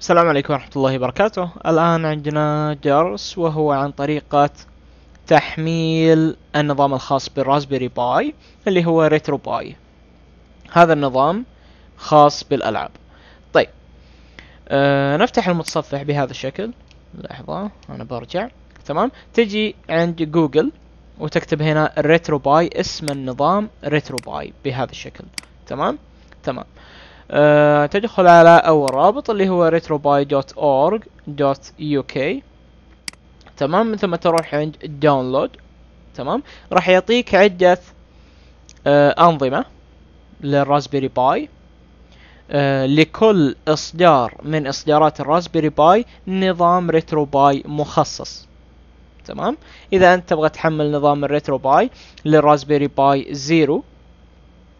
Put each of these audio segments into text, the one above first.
السلام عليكم ورحمة الله وبركاته الآن عندنا درس وهو عن طريقة تحميل النظام الخاص بالرازبيري باي اللي هو ريترو باي هذا النظام خاص بالألعاب طيب آه نفتح المتصفح بهذا الشكل لحظة أنا برجع تمام تجي عند جوجل وتكتب هنا ريترو باي اسم النظام ريترو باي بهذا الشكل تمام تمام آه آه، تدخل على أول رابط اللي هو retrobuy.org.uk تمام من ثم تروح عند داونلود تمام راح يعطيك عدة آه أنظمة للراسبيري باي آه لكل إصدار من إصدارات الراسبيري باي نظام ريترو باي مخصص تمام إذا أنت تبغى تحمل نظام الريترو باي للراسبيري باي زيرو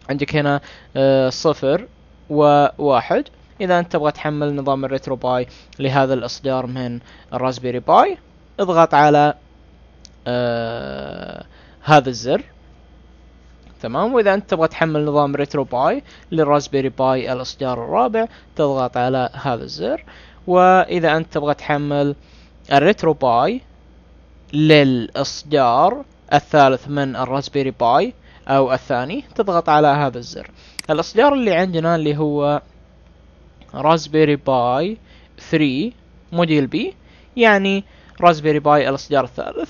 عندك هنا آه صفر وواحد اذا انت تبغى تحمل نظام الريترو باي لهذا الاصدار من الراسبيري باي اضغط على آه هذا الزر تمام واذا انت تبغى تحمل نظام ريترو باي للراسبيري باي الاصدار الرابع تضغط على هذا الزر واذا انت تبغى تحمل الريترو باي للاصدار الثالث من الراسبيري باي أو الثاني تضغط على هذا الزر الإصدار اللي عندنا اللي هو رازبيري باي 3 موديل بي يعني رازبيري باي الإصدار الثالث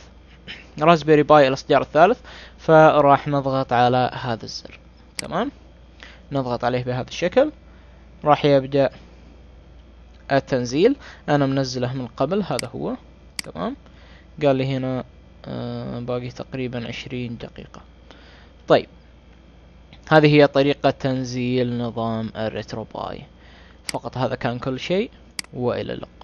رازبيري باي الإصدار الثالث فراح نضغط على هذا الزر تمام نضغط عليه بهذا الشكل راح يبدأ التنزيل أنا منزله من قبل هذا هو تمام قال لي هنا آه، باقي تقريبا عشرين دقيقة طيب هذه هي طريقة تنزيل نظام الريترو باي فقط هذا كان كل شيء وإلى اللقاء